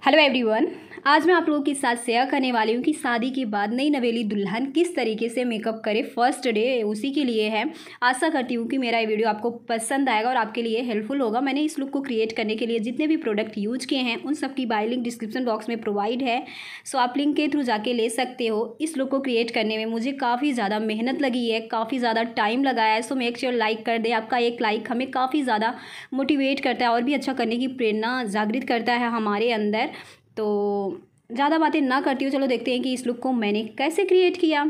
hello everyone आज मैं आप लोगों के साथ शेयर करने वाली हूँ कि शादी के बाद नई नवेली दुल्हन किस तरीके से मेकअप करे फर्स्ट डे उसी के लिए है आशा करती हूँ कि मेरा ये वीडियो आपको पसंद आएगा और आपके लिए हेल्पफुल होगा मैंने इस लुक को क्रिएट करने के लिए जितने भी प्रोडक्ट यूज किए हैं उन सबकी बाई लिंक डिस्क्रिप्शन बॉक्स में प्रोवाइड है सो आप लिंक के थ्रू जाके ले सकते हो इस लुक को क्रिएट करने में मुझे काफ़ी ज़्यादा मेहनत लगी है काफ़ी ज़्यादा टाइम लगाया है सो मेक श्योर लाइक कर दे आपका एक लाइक हमें काफ़ी ज़्यादा मोटिवेट करता है और भी अच्छा करने की प्रेरणा जागृत करता है हमारे अंदर तो ज़्यादा बातें ना करती हूँ चलो देखते हैं कि इस लुक को मैंने कैसे क्रिएट किया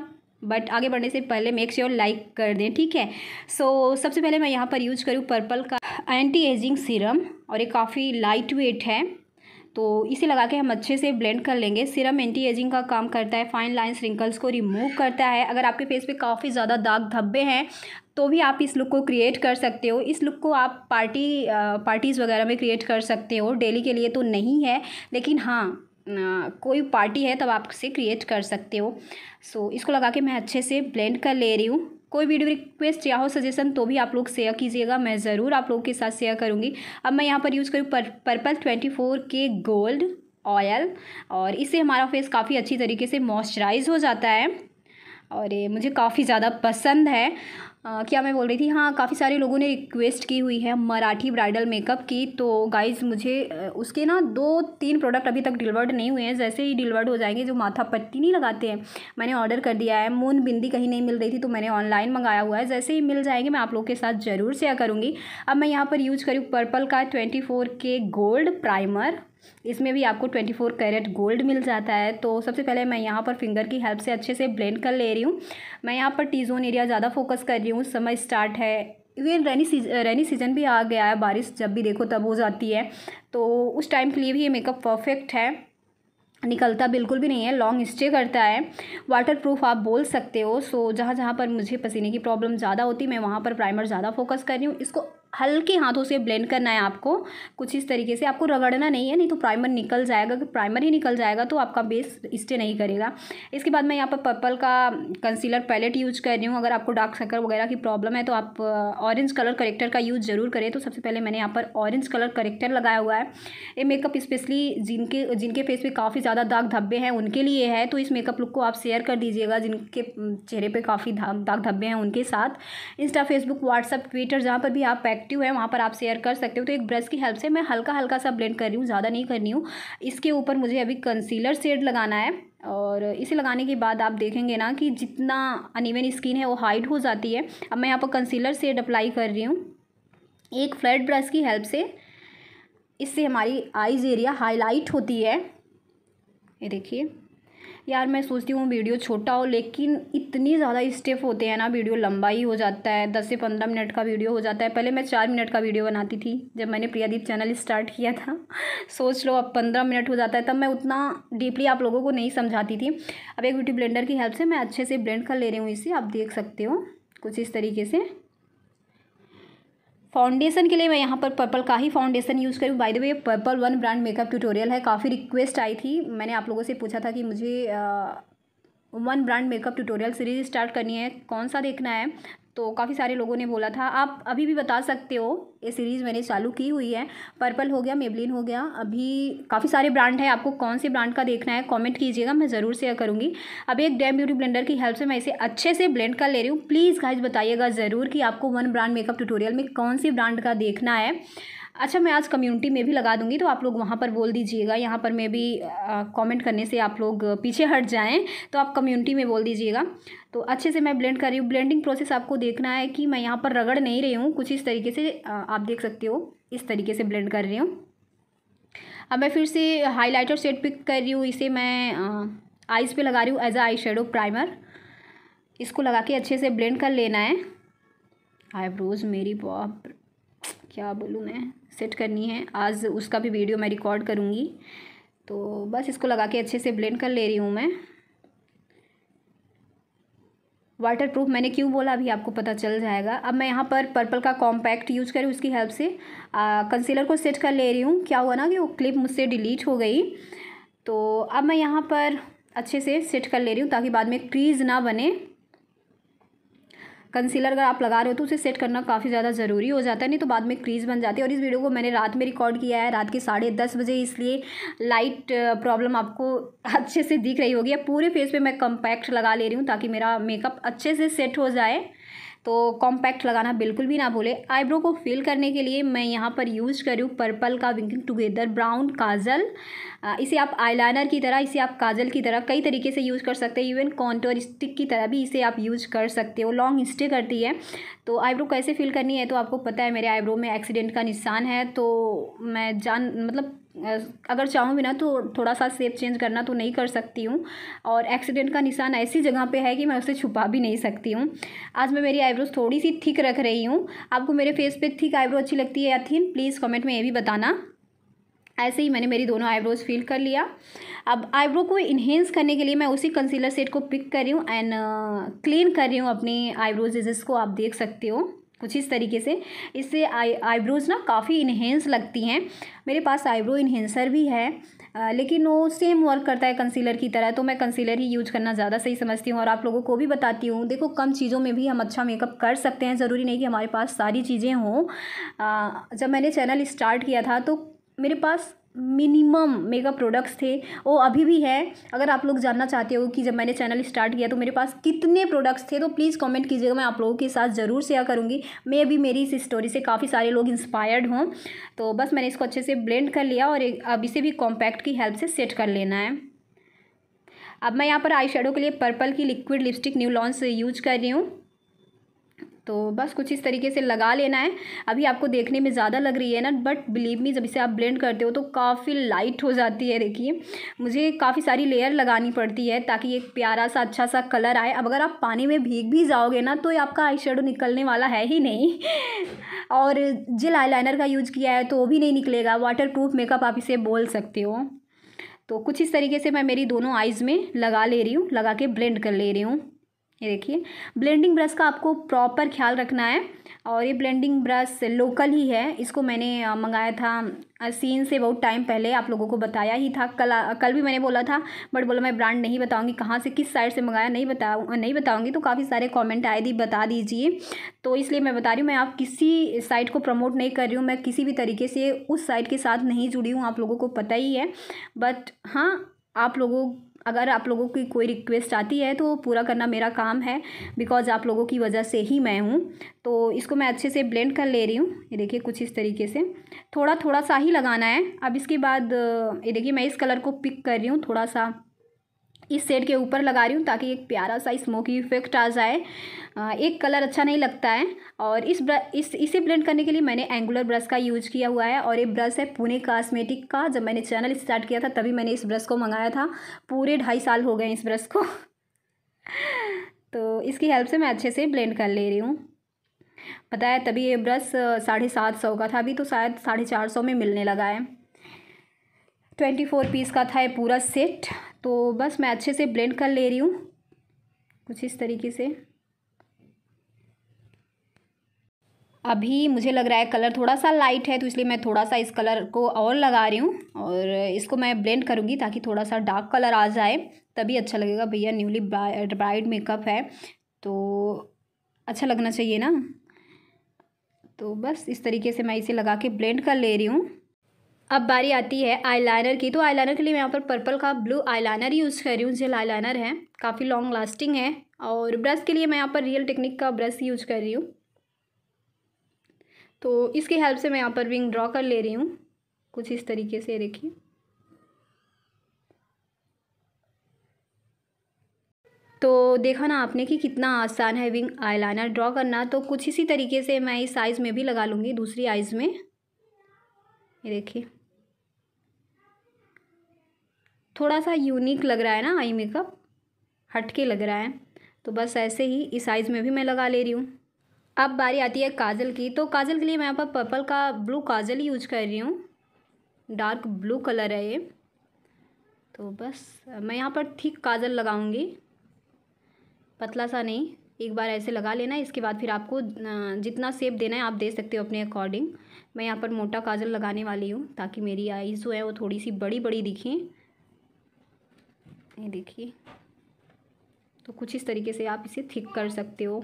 बट आगे बढ़ने से पहले मेक श्योर लाइक कर दें ठीक है सो so, सबसे पहले मैं यहाँ पर यूज करूँ पर्पल का एंटी एजिंग सीरम और ये काफ़ी लाइट वेट है तो इसे लगा के हम अच्छे से ब्लेंड कर लेंगे सिरम एंटी एजिंग का काम करता है फाइन लाइन्स रिंकल्स को रिमूव करता है अगर आपके फेस पे काफ़ी ज़्यादा दाग धब्बे हैं तो भी आप इस लुक को क्रिएट कर सकते हो इस लुक को आप पार्टी पार्टीज़ वगैरह में क्रिएट कर सकते हो डेली के लिए तो नहीं है लेकिन हाँ कोई पार्टी है तब आप इसे क्रिएट कर सकते हो सो इसको लगा के मैं अच्छे से ब्लेंड कर ले रही हूँ कोई वीडियो रिक्वेस्ट या हो सजेशन तो भी आप लोग शेयर कीजिएगा मैं ज़रूर आप लोगों के साथ शेयर करूँगी अब मैं यहाँ पर यूज़ करूँ पर, पर्पल ट्वेंटी फोर के गोल्ड ऑयल और इससे हमारा फेस काफ़ी अच्छी तरीके से मॉइस्चराइज हो जाता है और ये मुझे काफ़ी ज़्यादा पसंद है आ, क्या मैं बोल रही थी हाँ काफ़ी सारे लोगों ने रिक्वेस्ट की हुई है मराठी ब्राइडल मेकअप की तो गाइज़ मुझे उसके ना दो तीन प्रोडक्ट अभी तक डिलीवर्ड नहीं हुए हैं जैसे ही डिलीवर्ड हो जाएंगे जो माथा पट्टी नहीं लगाते हैं मैंने ऑर्डर कर दिया है मून बिंदी कहीं नहीं मिल रही थी तो मैंने ऑनलाइन मंगाया हुआ है जैसे ही मिल जाएंगे मैं आप लोग के साथ ज़रूर शेयर करूँगी अब मैं यहाँ पर यूज करी पर्पल का ट्वेंटी के गोल्ड प्राइमर इसमें भी आपको 24 कैरेट गोल्ड मिल जाता है तो सबसे पहले मैं यहाँ पर फिंगर की हेल्प से अच्छे से ब्लेंड कर ले रही हूँ मैं यहाँ पर टी जोन एरिया ज़्यादा फोकस कर रही हूँ समर स्टार्ट है even rainy season rainy season भी आ गया है बारिश जब भी देखो तब हो जाती है तो उस टाइम के लिए भी ये मेकअप परफेक्ट है निकलता बिल्कुल भी नहीं है लॉन्ग स्टे करता है वाटर प्रूफ आप बोल सकते हो सो जहाँ जहाँ पर मुझे पसीने की प्रॉब्लम ज़्यादा होती मैं वहाँ पर प्राइमर ज़्यादा फोकस कर रही हूँ इसको हल्के हाथों से ब्लेंड करना है आपको कुछ इस तरीके से आपको रगड़ना नहीं है नहीं तो प्राइमर निकल जाएगा अगर प्राइमर ही निकल जाएगा तो आपका बेस स्टे नहीं करेगा इसके बाद मैं यहाँ पर पर्पल का कंसीलर पैलेट यूज कर रही हूँ अगर आपको डार्क सकर वगैरह की प्रॉब्लम है तो आप ऑरेंज कलर करेक्टर का यूज़ ज़रूर करें तो सबसे पहले मैंने यहाँ पर ऑरेंज कलर करेक्टर लगाया हुआ है ये मेकअप स्पेशली जिनके जिनके फेस पर काफ़ी ज़्यादा दाग धब्बे हैं उनके लिए है तो इस मेकअप लुक को आप शेयर कर दीजिएगा जिनके चेहरे पर काफ़ी दाग धब्बे हैं उनके साथ इंस्टा फेसबुक व्हाट्सअप ट्विटर जहाँ पर भी आप पैक एक्टिव है वहाँ पर आप शेयर कर सकते हो तो एक ब्रश की हेल्प से मैं हल्का हल्का सा ब्लेंड कर रही हूँ ज़्यादा नहीं करनी हूँ इसके ऊपर मुझे अभी कंसीलर शेड लगाना है और इसे लगाने के बाद आप देखेंगे ना कि जितना अनिवन स्किन है वो हाइड हो जाती है अब मैं यहाँ पर कंसीलर शेड अप्लाई कर रही हूँ एक फ्लैट ब्रश की हेल्प से इससे हमारी आइज एरिया हाईलाइट होती है ये देखिए यार मैं सोचती हूँ वीडियो छोटा हो लेकिन इतनी ज़्यादा स्टेप होते हैं ना वीडियो लंबा ही हो जाता है दस से पंद्रह मिनट का वीडियो हो जाता है पहले मैं चार मिनट का वीडियो बनाती थी जब मैंने प्रियादीप चैनल स्टार्ट किया था सोच लो अब पंद्रह मिनट हो जाता है तब मैं उतना डीपली आप लोगों को नहीं समझाती थी अब एक ब्यूटी ब्लेंडर की हेल्प से मैं अच्छे से ब्लेंड कर ले रही हूँ इसे आप देख सकते हो कुछ इस तरीके से फाउंडेशन के लिए मैं यहाँ पर पर्पल का ही फाउंडेशन यूज़ करूँ by the way purple one brand makeup tutorial है काफ़ी रिक्वेस्ट आई थी मैंने आप लोगों से पूछा था कि मुझे one brand makeup tutorial series start करनी है कौन सा देखना है तो काफ़ी सारे लोगों ने बोला था आप अभी भी बता सकते हो ये सीरीज़ मैंने चालू की हुई है पर्पल हो गया मेबलिन हो गया अभी काफ़ी सारे ब्रांड हैं आपको कौन से ब्रांड का देखना है कमेंट कीजिएगा मैं ज़रूर शेयर करूँगी अभी एक डैम ब्यूटी ब्लेंडर की हेल्प से मैं इसे अच्छे से ब्लेंड कर ले रही हूँ प्लीज़ गाइज बताइएगा ज़रूर कि आपको वन ब्रांड मेकअप ट्यूटोरियल में कौन सी ब्रांड का देखना है अच्छा मैं आज कम्युनिटी में भी लगा दूंगी तो आप लोग वहाँ पर बोल दीजिएगा यहाँ पर मैं भी कमेंट करने से आप लोग पीछे हट जाएँ तो आप कम्युनिटी में बोल दीजिएगा तो अच्छे से मैं ब्लेंड कर रही हूँ ब्लेंडिंग प्रोसेस आपको देखना है कि मैं यहाँ पर रगड़ नहीं रही हूँ कुछ इस तरीके से आप देख सकते हो इस तरीके से ब्लेंड कर रही हूँ अब मैं फिर से हाईलाइटर शेड पिक कर रही हूँ इसे मैं आइज़ पर लगा रही हूँ as a eye shadow primer इसको लगा के अच्छे से ब्लेंड कर लेना है आईब्रोज मेरी बॉप क्या बोलूँ मैं सेट करनी है आज उसका भी वीडियो मैं रिकॉर्ड करूँगी तो बस इसको लगा के अच्छे से ब्लेंड कर ले रही हूँ मैं वाटर प्रूफ मैंने क्यों बोला अभी आपको पता चल जाएगा अब मैं यहाँ पर पर्पल का कॉम्पैक्ट यूज़ करी उसकी हेल्प से कंसीलर को सेट कर ले रही हूँ क्या हुआ ना कि वो क्लिप मुझसे डिलीट हो गई तो अब मैं यहाँ पर अच्छे से सेट कर ले रही हूँ ताकि बाद में क्रीज ना बने कंसीलर अगर आप लगा रहे हो तो उसे सेट करना काफ़ी ज़्यादा ज़रूरी हो जाता है नहीं तो बाद में क्रीज बन जाती है और इस वीडियो को मैंने रात में रिकॉर्ड किया है रात के साढ़े दस बजे इसलिए लाइट प्रॉब्लम आपको अच्छे से दिख रही होगी या पूरे फेस पे मैं कॉम्पैक्ट लगा ले रही हूँ ताकि मेरा मेकअप अच्छे से सेट हो जाए तो कॉम्पैक्ट लगाना बिल्कुल भी ना भूले आईब्रो को फिल करने के लिए मैं यहाँ पर यूज़ करी हूँ पर्पल का विंकिंग टुगेदर ब्राउन काजल इसे आप आईलाइनर की तरह इसे आप काजल की तरह कई तरीके से यूज़ कर सकते हैं इवन कॉन्टोर स्टिक की तरह भी इसे आप यूज़ कर सकते हो लॉन्ग स्टे करती है तो आईब्रो कैसे फिल करनी है तो आपको पता है मेरे आईब्रो में एक्सीडेंट का निशान है तो मैं जान मतलब अगर चाहूँ भी ना तो थोड़ा सा सेप चेंज करना तो नहीं कर सकती हूँ और एक्सीडेंट का निशान ऐसी जगह पे है कि मैं उसे छुपा भी नहीं सकती हूँ आज मैं मेरी आईब्रोज थोड़ी सी थिक रख रही हूँ आपको मेरे फेस पे थिक आईब्रो अच्छी लगती है या थिन प्लीज़ कमेंट में ये भी बताना ऐसे ही मैंने मेरी दोनों आईब्रोज फिल कर लिया अब आईब्रो को इन्हेंस करने के लिए मैं उसी कंसीलर सेट को पिक कर रही हूँ एंड क्लीन uh, कर रही हूँ अपने आईब्रोज़ को आप देख सकते हो कुछ इस तरीके से इससे आई आईब्रोज़ ना काफ़ी इन्हेंस लगती हैं मेरे पास आईब्रो इन्हेंसर भी है आ, लेकिन वो सेम वर्क करता है कंसीलर की तरह तो मैं कंसीलर ही यूज करना ज़्यादा सही समझती हूँ और आप लोगों को भी बताती हूँ देखो कम चीज़ों में भी हम अच्छा मेकअप कर सकते हैं ज़रूरी नहीं कि हमारे पास सारी चीज़ें हों जब मैंने चैनल स्टार्ट किया था तो मेरे पास मिनिमम मेगा प्रोडक्ट्स थे वो अभी भी है अगर आप लोग जानना चाहते हो कि जब मैंने चैनल स्टार्ट किया तो मेरे पास कितने प्रोडक्ट्स थे तो प्लीज़ कमेंट कीजिएगा मैं आप लोगों के साथ ज़रूर शेयर करूँगी मैं भी मेरी इस स्टोरी से काफ़ी सारे लोग इंस्पायर्ड हों तो बस मैंने इसको अच्छे से ब्लेंड कर लिया और अब इसे भी कॉम्पैक्ट की हेल्प से सेट कर लेना है अब मैं यहाँ पर आई के लिए पर्पल की liquid lipstick new launch use कर रही हूँ तो बस कुछ इस तरीके से लगा लेना है अभी आपको देखने में ज़्यादा लग रही है ना बट बिलीव मी जब इसे आप ब्लेंड करते हो तो काफ़ी लाइट हो जाती है देखिए मुझे काफ़ी सारी लेयर लगानी पड़ती है ताकि एक प्यारा सा अच्छा सा कलर आए अब अगर आप पानी में भीग भी जाओगे ना तो आपका आई निकलने वाला है ही नहीं और जिल लाइनर का यूज़ किया है तो वो भी नहीं निकलेगा वाटर प्रूफ मेकअप आप इसे बोल सकते हो तो कुछ इस तरीके से मैं मेरी दोनों आइज़ में लगा ले रही हूँ लगा के ब्लेंड कर ले रही हूँ ये देखिए ब्लेंडिंग ब्रश का आपको प्रॉपर ख्याल रखना है और ये ब्लेंडिंग ब्रश लोकल ही है इसको मैंने मंगाया था सीन से बहुत टाइम पहले आप लोगों को बताया ही था कल कल भी मैंने बोला था बट बोला मैं ब्रांड नहीं बताऊंगी कहाँ से किस साइड से मंगाया नहीं बताऊँ नहीं बताऊंगी तो काफ़ी सारे कमेंट आए थे बता दीजिए तो इसलिए मैं बता रही हूँ मैं आप किसी साइट को प्रमोट नहीं कर रही हूँ मैं किसी भी तरीके से उस साइट के साथ नहीं जुड़ी हूँ आप लोगों को पता ही है बट हाँ आप लोगों अगर आप लोगों की कोई रिक्वेस्ट आती है तो पूरा करना मेरा काम है बिकॉज़ आप लोगों की वजह से ही मैं हूँ तो इसको मैं अच्छे से ब्लेंड कर ले रही हूँ ये देखिए कुछ इस तरीके से थोड़ा थोड़ा सा ही लगाना है अब इसके बाद ये देखिए मैं इस कलर को पिक कर रही हूँ थोड़ा सा इस सेट के ऊपर लगा रही हूँ ताकि एक प्यारा सा स्मोकी इफेक्ट आ जाए एक कलर अच्छा नहीं लगता है और इस इस इसे ब्लेंड करने के लिए मैंने एंगुलर ब्रश का यूज़ किया हुआ है और ये ब्रश है पुणे कास्मेटिक का जब मैंने चैनल स्टार्ट किया था तभी मैंने इस ब्रश को मंगाया था पूरे ढाई साल हो गए इस ब्रश को तो इसकी हेल्प से मैं अच्छे से ब्लेंड कर ले रही हूँ पता है तभी ये ब्रश साढ़े सात सौ का था अभी तो शायद साढ़े चार सौ में मिलने लगा है ट्वेंटी फोर पीस का था ये पूरा सेट तो बस मैं अच्छे से ब्लेंड कर ले रही हूँ कुछ इस तरीके से अभी मुझे लग रहा है कलर थोड़ा सा लाइट है तो इसलिए मैं थोड़ा सा इस कलर को और लगा रही हूँ और इसको मैं ब्लेंड करूँगी ताकि थोड़ा सा डार्क कलर आ जाए तभी अच्छा लगेगा भैया न्यूली ब्राइड मेकअप है तो अच्छा लगना चाहिए ना तो बस इस तरीके से मैं इसे लगा के ब्लेंड कर ले रही हूँ अब बारी आती है आईलाइनर की तो आईलाइनर के लिए मैं यहाँ पर पर्पल का ब्लू आईलाइनर यूज़ कर रही हूँ जेल आईलाइनर है काफ़ी लॉन्ग लास्टिंग है और ब्रश के लिए मैं यहाँ पर रियल टेक्निक का ब्रश यूज कर रही हूँ तो इसके हेल्प से मैं यहाँ पर विंग ड्रॉ कर ले रही हूँ कुछ इस तरीके से देखिए तो देखा ना आपने कि कितना आसान है विंग आईलाइनर ड्रॉ करना तो कुछ इसी तरीके से मैं इस साइज़ में भी लगा लूँगी दूसरी आइज़ में ये देखिए थोड़ा सा यूनिक लग रहा है ना आई मेकअप हटके लग रहा है तो बस ऐसे ही इस साइज़ में भी मैं लगा ले रही हूँ अब बारी आती है काजल की तो काजल के लिए मैं यहाँ पर पर्पल का ब्लू काजल यूज कर रही हूँ डार्क ब्लू कलर है ये तो बस मैं यहाँ पर ठीक काजल लगाऊँगी पतला सा नहीं एक बार ऐसे लगा लेना इसके बाद फिर आपको जितना सेप देना है आप दे सकते हो अपने अकॉर्डिंग मैं यहाँ पर मोटा काजल लगाने वाली हूँ ताकि मेरी आईज़ जो है वो थोड़ी सी बड़ी बड़ी दिखें ये देखिए तो कुछ इस तरीके से आप इसे थिक कर सकते हो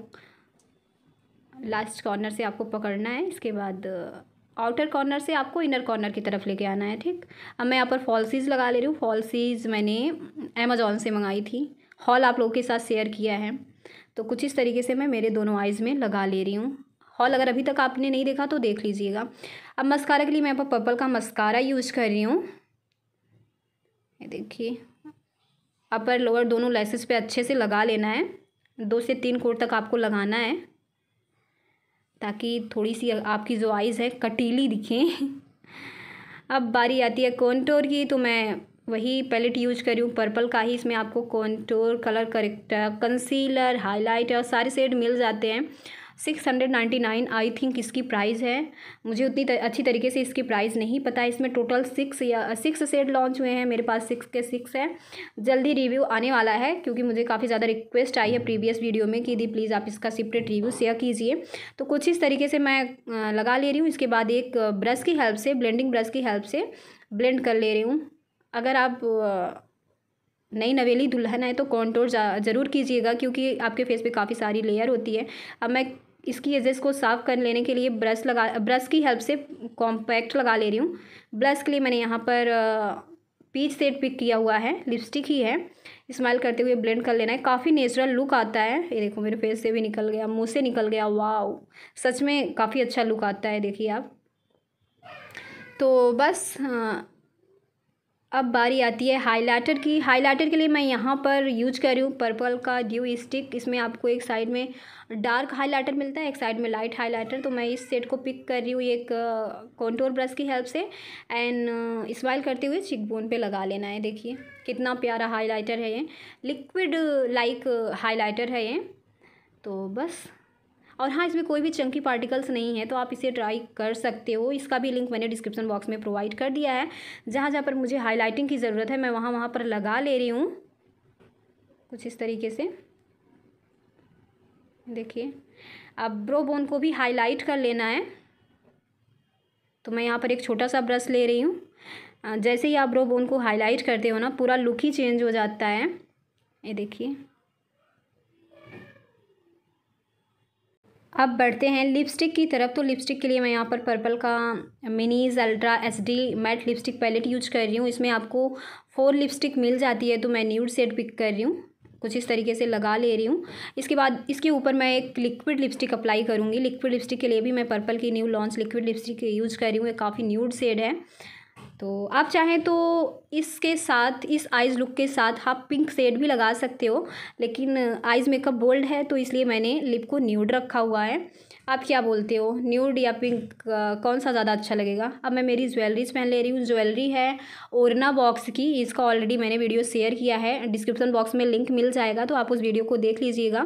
लास्ट कॉर्नर से आपको पकड़ना है इसके बाद आउटर कॉर्नर से आपको इनर कॉर्नर की तरफ लेके आना है ठीक अब मैं यहाँ पर फॉल्सीज लगा ले रही हूँ फॉल्सीज मैंने अमेज़ोन से मंगाई थी हॉल आप लोगों के साथ शेयर किया है तो कुछ इस तरीके से मैं मेरे दोनों आइज़ में लगा ले रही हूँ हॉल अगर अभी तक आपने नहीं देखा तो देख लीजिएगा अब मस्कारा के लिए मैं यहाँ पर पर्पल का मस्कारा यूज़ कर रही हूँ देखिए अपर लोअर दोनों लेसेस पे अच्छे से लगा लेना है दो से तीन कोट तक आपको लगाना है ताकि थोड़ी सी आपकी जो आइज़ है कटीली दिखें अब बारी आती है कॉन्टोर की तो मैं वही पैलेट यूज करी हूँ पर्पल का ही इसमें आपको contour colour corrector concealer highlighter सारे सेड मिल जाते हैं six hundred ninety nine I think इसकी प्राइस है मुझे उतनी तर, अच्छी तरीके से इसकी प्राइस नहीं पता इसमें टोटल सिक्स या सिक्स सेट लॉन्च हुए हैं मेरे पास सिक्स के सिक्स है जल्दी रिव्यू आने वाला है क्योंकि मुझे काफ़ी ज़्यादा रिक्वेस्ट आई है प्रीवियस वीडियो में कि दी प्लीज़ आप इसका सेपरेट रिव्यू शेयर कीजिए तो कुछ इस तरीके से मैं लगा ले रही हूँ इसके बाद एक ब्रश की हेल्प से ब्लेंडिंग ब्रश की हेल्प से ब्लेंड कर ले रही हूँ अगर आप नई नवेली दुल्हन है तो कॉन्टोर ज़रूर कीजिएगा क्योंकि आपके फेस पे काफ़ी सारी लेयर होती है अब मैं इसकी एजेस को साफ़ कर लेने के लिए ब्रश लगा ब्रश की हेल्प से कॉम्पैक्ट लगा ले रही हूँ ब्रश के लिए मैंने यहाँ पर पीच सेट पिक किया हुआ है लिपस्टिक ही है इस्तेमाल करते हुए ब्लेंड कर लेना है काफ़ी नेचुरल लुक आता है ये देखो मेरे फेस से भी निकल गया मुँह से निकल गया वाह सच में काफ़ी अच्छा लुक आता है देखिए आप तो बस अब बारी आती है हाईलाइटर की हाईलाइटर के लिए मैं यहाँ पर यूज कर रही हूँ पर्पल का ड्यू स्टिक इसमें आपको एक साइड में डार्क हाईलाइटर मिलता है एक साइड में लाइट हाईलाइटर तो मैं इस सेट को पिक कर रही हूँ एक कॉन्टोर uh, ब्रश की हेल्प से एंड इस्माइल uh, करते हुए चिकबोन पर लगा लेना है देखिए कितना प्यारा हाईलाइटर है ये लिक्विड लाइक हाईलाइटर है ये तो बस और हाँ इसमें कोई भी चंकी पार्टिकल्स नहीं है तो आप इसे ट्राई कर सकते हो इसका भी लिंक मैंने डिस्क्रिप्शन बॉक्स में प्रोवाइड कर दिया है जहाँ जहाँ पर मुझे हाईलाइटिंग की ज़रूरत है मैं वहाँ वहाँ पर लगा ले रही हूँ कुछ इस तरीके से देखिए अब ब्रो बोन को भी हाईलाइट कर लेना है तो मैं यहाँ पर एक छोटा सा ब्रश ले रही हूँ जैसे ही आप ब्रो बोन को हाईलाइट करते हो ना पूरा लुक ही चेंज हो जाता है ये देखिए अब बढ़ते हैं लिपस्टिक की तरफ तो लिपस्टिक के लिए मैं यहाँ पर पर्पल का minis ultra S D matte lipstick palette use कर रही हूँ इसमें आपको फोर लिपस्टिक मिल जाती है तो मैं न्यूड सेट पिक कर रही हूँ कुछ इस तरीके से लगा ले रही हूँ इसके बाद इसके ऊपर मैं एक लिक्विड लिपस्टिक अप्लाई करूँगी लिक्विड लिपस्टिक के लिए भी मैं पर्पल की new launch liquid lipstick use कर रही हूँ ये काफ़ी न्यूड सेड है तो आप चाहें तो इसके साथ इस आइज़ लुक के साथ आप हाँ पिंक शेड भी लगा सकते हो लेकिन आइज़ मेकअप बोल्ड है तो इसलिए मैंने लिप को न्यूड रखा हुआ है आप क्या बोलते हो न्यूड या पिंक कौन सा ज़्यादा अच्छा लगेगा अब मैं मेरी ज्वेलरीज पहन ले रही हूँ ज्वेलरी है ओरना बॉक्स की इसका ऑलरेडी मैंने वीडियो शेयर किया है डिस्क्रिप्सन बॉक्स में लिंक मिल जाएगा तो आप उस वीडियो को देख लीजिएगा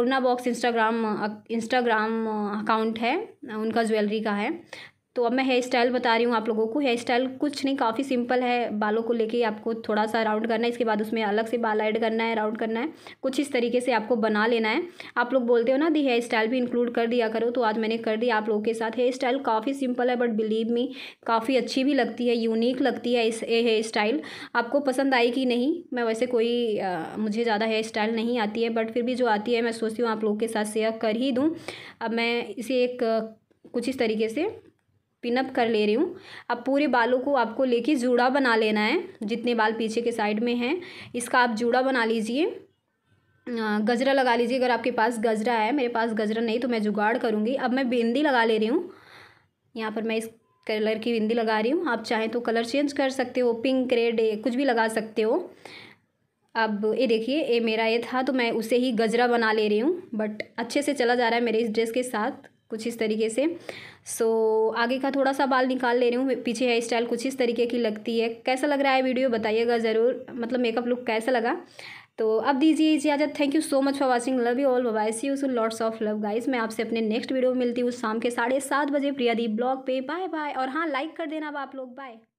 ओरना बॉक्स इंस्टाग्राम इंस्टाग्राम अकाउंट है उनका ज्वेलरी का है तो अब मैं हेयर स्टाइल बता रही हूँ आप लोगों को हेयर स्टाइल कुछ नहीं काफ़ी सिंपल है बालों को लेके आपको थोड़ा सा राउंड करना है इसके बाद उसमें अलग से बाल ऐड करना है राउंड करना है कुछ इस तरीके से आपको बना लेना है आप लोग बोलते हो ना दी हेयर स्टाइल भी इंक्लूड कर दिया करो तो आज मैंने कर दिया आप लोगों के साथ हेयर स्टाइल काफ़ी सिंपल है बट बिलीव मी काफ़ी अच्छी भी लगती है यूनिक लगती है इस हेयर स्टाइल आपको पसंद आई कि नहीं मैं वैसे कोई मुझे ज़्यादा हेयर स्टाइल नहीं आती है बट फिर भी जो आती है मैं सोचती हूँ आप लोगों के साथ शेयर कर ही दूँ अब मैं इसे एक कुछ इस तरीके से पिनअप कर ले रही हूँ अब पूरे बालों को आपको लेके जूड़ा बना लेना है जितने बाल पीछे के साइड में हैं इसका आप जूड़ा बना लीजिए गजरा लगा लीजिए अगर आपके पास गजरा है मेरे पास गजरा नहीं तो मैं जुगाड़ करूँगी अब मैं बिंदी लगा ले रही हूँ यहाँ पर मैं इस कलर की बिंदी लगा रही हूँ आप चाहें तो कलर चेंज कर सकते हो पिंक रेड कुछ भी लगा सकते हो अब ये देखिए ये मेरा ये था तो मैं उसे ही गजरा बना ले रही हूँ बट अच्छे से चला जा रहा है मेरे इस ड्रेस के साथ कुछ इस तरीके से सो so, आगे का थोड़ा सा बाल निकाल ले रही हूँ पीछे हेयर स्टाइल कुछ इस तरीके की लगती है कैसा लग रहा है वीडियो बताइएगा ज़रूर मतलब मेकअप लुक कैसा लगा तो अब दीजिए इजाज़त thank you so much for watching love you all bye see you so lots of love guys मैं आपसे अपने नेक्स्ट वीडियो में मिलती हूँ शाम के साढ़े सात बजे प्रियादीप ब्लॉग पे बाय बाय और हाँ लाइक कर देना अब आप लोग बाय